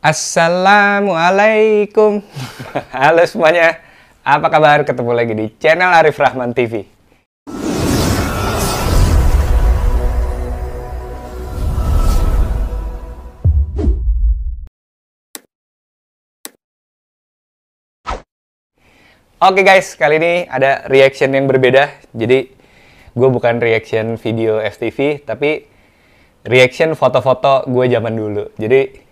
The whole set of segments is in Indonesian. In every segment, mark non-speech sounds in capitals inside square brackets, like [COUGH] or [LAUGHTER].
Assalamualaikum. [LAUGHS] Halo semuanya. Apa kabar? Ketemu lagi di channel Arif Rahman TV. Oke guys, kali ini ada reaction yang berbeda. Jadi gue bukan reaction video FTV, tapi reaction foto-foto gue zaman dulu. Jadi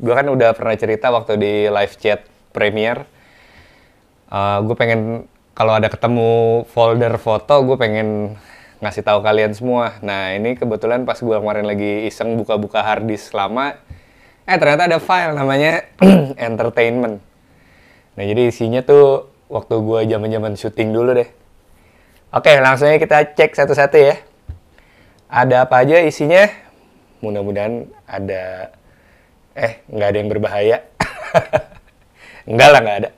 gue kan udah pernah cerita waktu di live chat premier uh, eh, gue pengen kalau ada ketemu folder foto gue pengen ngasih tahu kalian semua nah ini kebetulan pas gue kemarin lagi iseng buka-buka harddisk lama eh ternyata ada file namanya [CLEARS THROAT] entertainment nah jadi isinya tuh waktu gue zaman-zaman syuting dulu deh oke langsungnya kita cek satu-satu ya ada apa aja isinya mudah-mudahan ada eh nggak ada yang berbahaya enggak [LAUGHS] lah nggak ada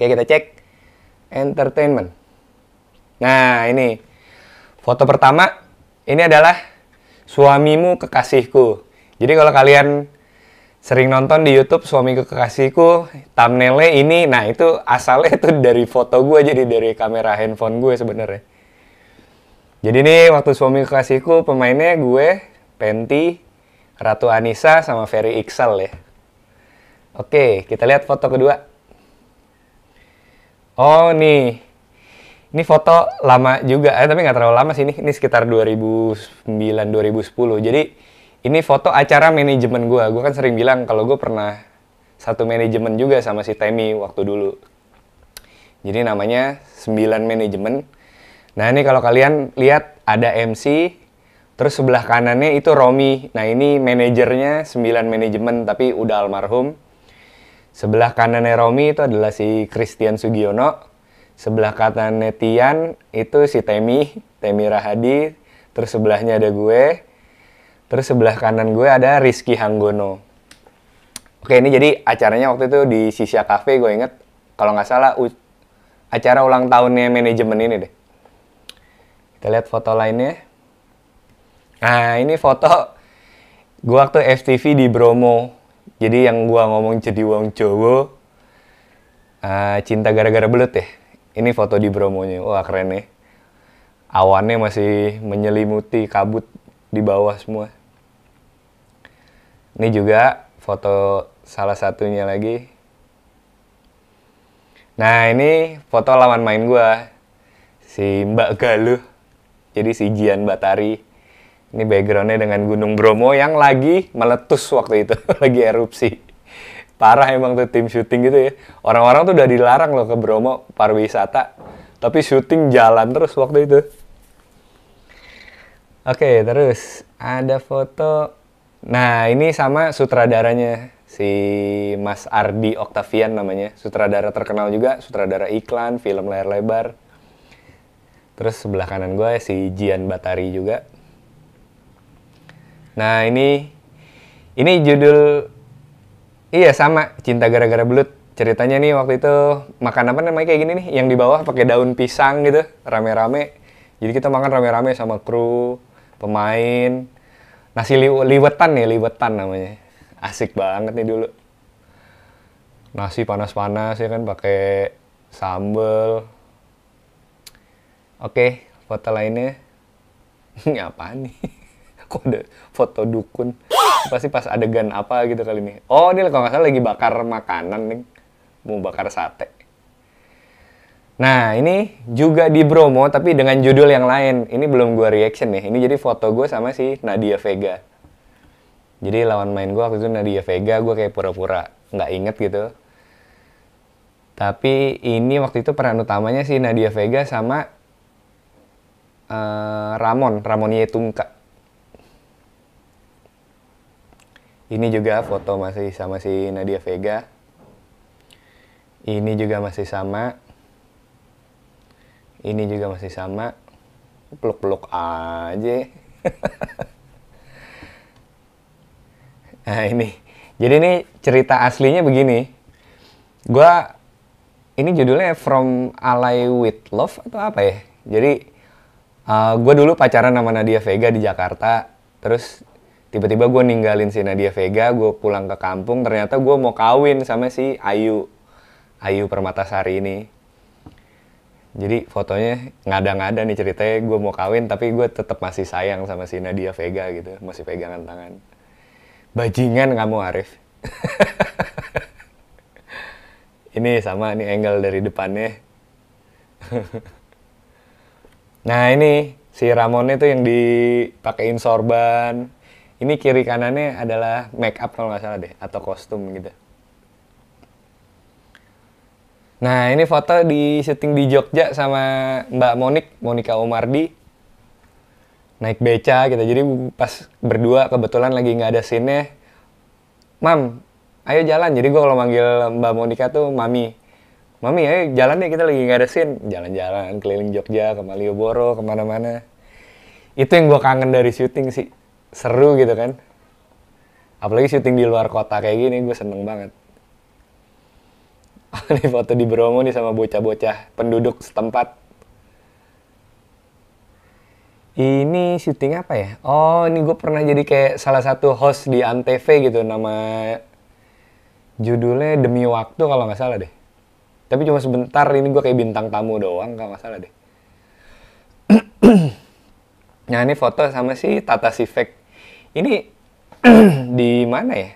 oke kita cek entertainment nah ini foto pertama ini adalah suamimu kekasihku jadi kalau kalian sering nonton di YouTube suami kekasihku thumbnailnya ini nah itu asalnya itu dari foto gue jadi dari kamera handphone gue sebenarnya jadi ini waktu suami kekasihku pemainnya gue Penti Ratu Anissa sama Ferry Iksal ya. Oke, kita lihat foto kedua. Oh nih, ini foto lama juga, eh, tapi nggak terlalu lama sih ini. Ini sekitar 2009-2010. Jadi ini foto acara manajemen gue. Gue kan sering bilang kalau gue pernah satu manajemen juga sama si Temi waktu dulu. Jadi namanya 9 manajemen. Nah ini kalau kalian lihat ada MC, Terus sebelah kanannya itu Romi. Nah ini manajernya 9 manajemen tapi udah almarhum. Sebelah kanannya Romi itu adalah si Christian Sugiono. Sebelah kanannya Tian itu si Temi, Temi Rahadi. Terus sebelahnya ada gue. Terus sebelah kanan gue ada Rizky Hanggono. Oke ini jadi acaranya waktu itu di Sisya Cafe gue inget. Kalau nggak salah acara ulang tahunnya manajemen ini deh. Kita lihat foto lainnya. Nah, ini foto gue waktu FTV di Bromo. Jadi yang gue ngomong jadi wong Jowo, uh, eh, cinta gara-gara belut ya. Ini foto di Bromonya. Wah, keren nih. Awannya masih menyelimuti kabut di bawah semua. Ini juga foto salah satunya lagi. Nah, ini foto lawan main gue. Si Mbak Galuh. Jadi si Jian Batari ini backgroundnya dengan Gunung Bromo yang lagi meletus waktu itu, [LAUGHS] lagi erupsi. Parah emang tuh tim syuting gitu ya. Orang-orang tuh udah dilarang loh ke Bromo pariwisata, tapi syuting jalan terus waktu itu. Oke, terus ada foto. Nah, ini sama sutradaranya si Mas Ardi Octavian namanya, sutradara terkenal juga, sutradara iklan, film layar lebar. Terus sebelah kanan gue si Jian Batari juga, Nah ini ini judul iya sama cinta gara-gara belut. Ceritanya nih waktu itu makan apa namanya kayak gini nih yang di bawah pakai daun pisang gitu rame-rame. Jadi kita makan rame-rame sama kru pemain nasi li liwetan nih ya, liwetan namanya asik banget nih dulu nasi panas-panas ya kan pakai sambel oke foto lainnya [LAUGHS] apa nih kok ada foto dukun pasti pas adegan apa gitu kali ini oh ini kalau nggak salah lagi bakar makanan nih mau bakar sate nah ini juga di Bromo tapi dengan judul yang lain ini belum gue reaction nih ini jadi foto gue sama si Nadia Vega jadi lawan main gue waktu itu Nadia Vega gue kayak pura-pura nggak inget gitu tapi ini waktu itu peran utamanya si Nadia Vega sama uh, Ramon Ramon Yetungka Ini juga foto masih sama si Nadia Vega. Ini juga masih sama. Ini juga masih sama. Peluk-peluk aja. [LAUGHS] nah ini. Jadi ini cerita aslinya begini. Gua ini judulnya From Ally With Love atau apa ya? Jadi uh, eh, gue dulu pacaran sama Nadia Vega di Jakarta. Terus tiba-tiba gue ninggalin si Nadia Vega gue pulang ke kampung ternyata gue mau kawin sama si Ayu Ayu Permatasari ini jadi fotonya ngada-ngada nih ceritanya gue mau kawin tapi gue tetap masih sayang sama si Nadia Vega gitu masih pegangan tangan bajingan kamu Arif [LAUGHS] ini sama nih angle dari depannya [LAUGHS] nah ini si Ramon itu yang dipakein sorban ini kiri kanannya adalah make up kalau nggak salah deh, atau kostum gitu. Nah ini foto di syuting di Jogja sama Mbak Monik, Monika Omardi. Naik beca gitu, jadi pas berdua kebetulan lagi nggak ada scene Mam, ayo jalan. Jadi gue kalau manggil Mbak Monika tuh Mami. Mami, ayo jalan ya kita lagi nggak ada scene. Jalan-jalan keliling Jogja, ke Malioboro, kemana-mana. Itu yang gue kangen dari syuting sih seru gitu kan apalagi syuting di luar kota kayak gini gue seneng banget [LAUGHS] ini foto di Bromo nih sama bocah-bocah penduduk setempat ini syuting apa ya oh ini gue pernah jadi kayak salah satu host di Antv gitu nama judulnya demi waktu kalau nggak salah deh tapi cuma sebentar ini gue kayak bintang tamu doang kalau nggak salah deh [CLEARS THROAT] nah ini foto sama si Tata sifek ini [CLEARS THROAT] di mana ya?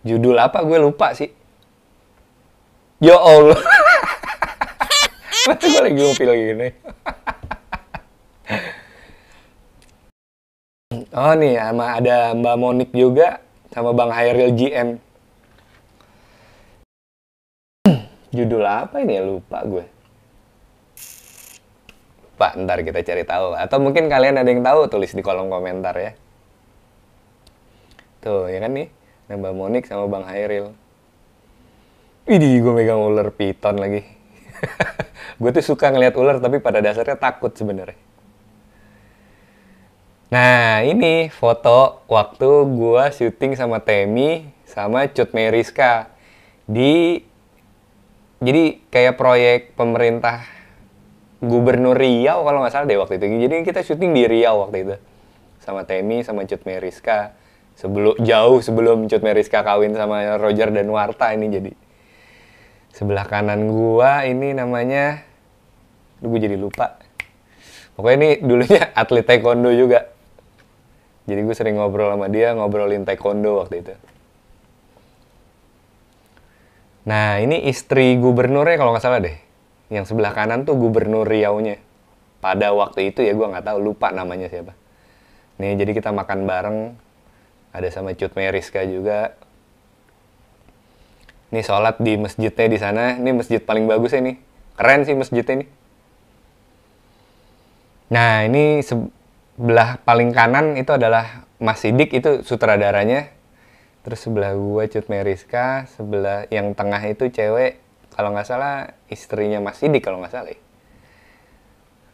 Judul apa gue lupa sih. Yo ya Allah. [LAUGHS] gue lagi ngopi lagi gini. [LAUGHS] oh nih, sama ada Mbak Monik juga sama Bang Hairil GM. [CLEARS THROAT] Judul apa ini ya lupa gue. Pak, ntar kita cari tahu. Atau mungkin kalian ada yang tahu tulis di kolom komentar ya. Tuh, ya kan nih? Nah, Monik sama Bang Hairil. Widih, gue megang ular piton lagi. [LAUGHS] gue tuh suka ngelihat ular, tapi pada dasarnya takut sebenarnya. Nah, ini foto waktu gue syuting sama Temi sama Cut Meriska di jadi kayak proyek pemerintah gubernur Riau kalau nggak salah deh waktu itu. Jadi kita syuting di Riau waktu itu sama Temi sama Cut Meriska sebelum jauh sebelum Cut Meriska kawin sama Roger dan Warta ini jadi sebelah kanan gua ini namanya Aduh, gue jadi lupa pokoknya ini dulunya [LAUGHS] atlet taekwondo juga jadi gue sering ngobrol sama dia ngobrolin taekwondo waktu itu nah ini istri gubernurnya kalau nggak salah deh yang sebelah kanan tuh gubernur Riau-nya pada waktu itu ya gue nggak tahu lupa namanya siapa nih jadi kita makan bareng ada sama Cut Meriska juga ini sholat di masjidnya di sana ini masjid paling bagus ini keren sih masjidnya ini nah ini sebelah paling kanan itu adalah Mas Sidik itu sutradaranya terus sebelah gua Cut Meriska sebelah yang tengah itu cewek kalau nggak salah istrinya Mas Sidik kalau nggak salah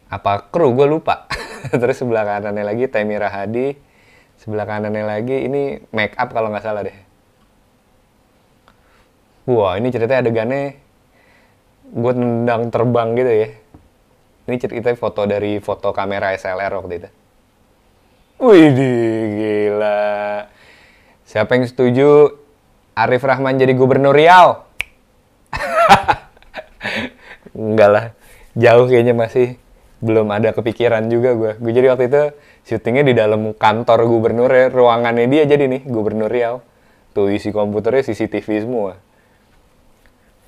apa kru gue lupa [LAUGHS] terus sebelah kanannya lagi Temira Hadi sebelah kanannya lagi ini make up kalau nggak salah deh wah ini ceritanya adegannya gue nendang terbang gitu ya ini cerita foto dari foto kamera SLR waktu itu wih gila siapa yang setuju Arif Rahman jadi gubernur Riau [LAUGHS] enggak lah jauh kayaknya masih belum ada kepikiran juga gue. Gue jadi waktu itu syutingnya di dalam kantor gubernur ya, ruangannya dia jadi nih gubernur Riau. Tuh isi komputernya CCTV semua.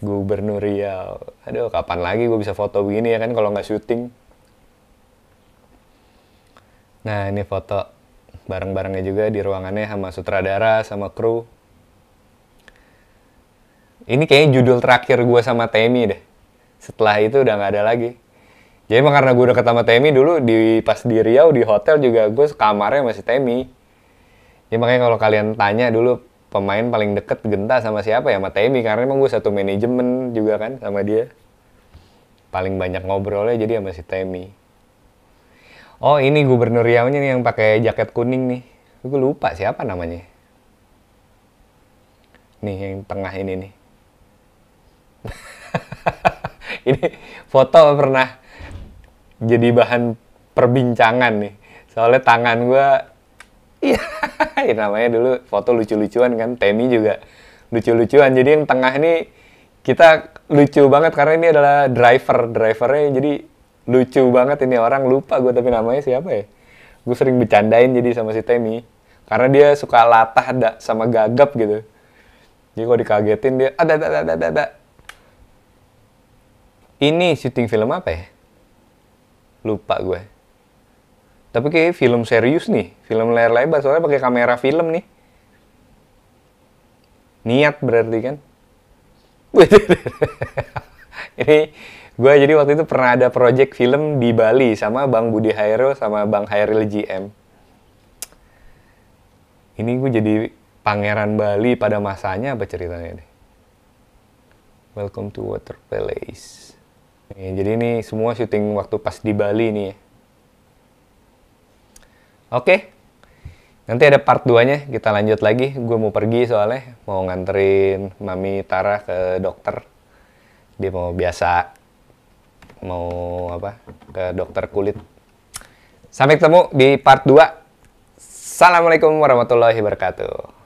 Gubernur Riau. Aduh, kapan lagi gue bisa foto begini ya kan kalau nggak syuting. Nah, ini foto bareng-barengnya juga di ruangannya sama sutradara, sama kru. Ini kayaknya judul terakhir gue sama Temi deh. Setelah itu udah nggak ada lagi jadi emang karena gue udah ketemu Temi dulu di pas di Riau di hotel juga gue kamarnya masih Temi. Jadi ya makanya kalau kalian tanya dulu pemain paling deket Genta sama siapa ya sama Temi karena emang gue satu manajemen juga kan sama dia. Paling banyak ngobrolnya jadi sama si Temi. Oh ini gubernur Riau-nya nih yang pakai jaket kuning nih. Gue lupa siapa namanya. Nih yang tengah ini nih. [LAUGHS] ini foto pernah jadi bahan perbincangan nih. Soalnya tangan gue, iya [LAUGHS] ya namanya dulu foto lucu-lucuan kan, Temi juga lucu-lucuan. Jadi yang tengah ini kita lucu banget karena ini adalah driver, drivernya jadi lucu banget ini orang lupa gue tapi namanya siapa ya? Gue sering bercandain jadi sama si Temi karena dia suka latah da, sama gagap gitu. Jadi kalau dikagetin dia ada ada ada ada. Ini syuting film apa ya? lupa gue tapi kayak film serius nih film layar lebar soalnya pakai kamera film nih niat berarti kan [LAUGHS] ini gue jadi waktu itu pernah ada project film di Bali sama Bang Budi Hairo sama Bang Hairil GM ini gue jadi pangeran Bali pada masanya apa ceritanya nih Welcome to Water Palace Nih, jadi ini semua syuting waktu pas di Bali nih. Ya. Oke. Nanti ada part 2-nya, kita lanjut lagi. Gue mau pergi soalnya, mau nganterin Mami Tara ke dokter. Dia mau biasa, mau apa, ke dokter kulit. Sampai ketemu di part 2. Assalamualaikum warahmatullahi wabarakatuh.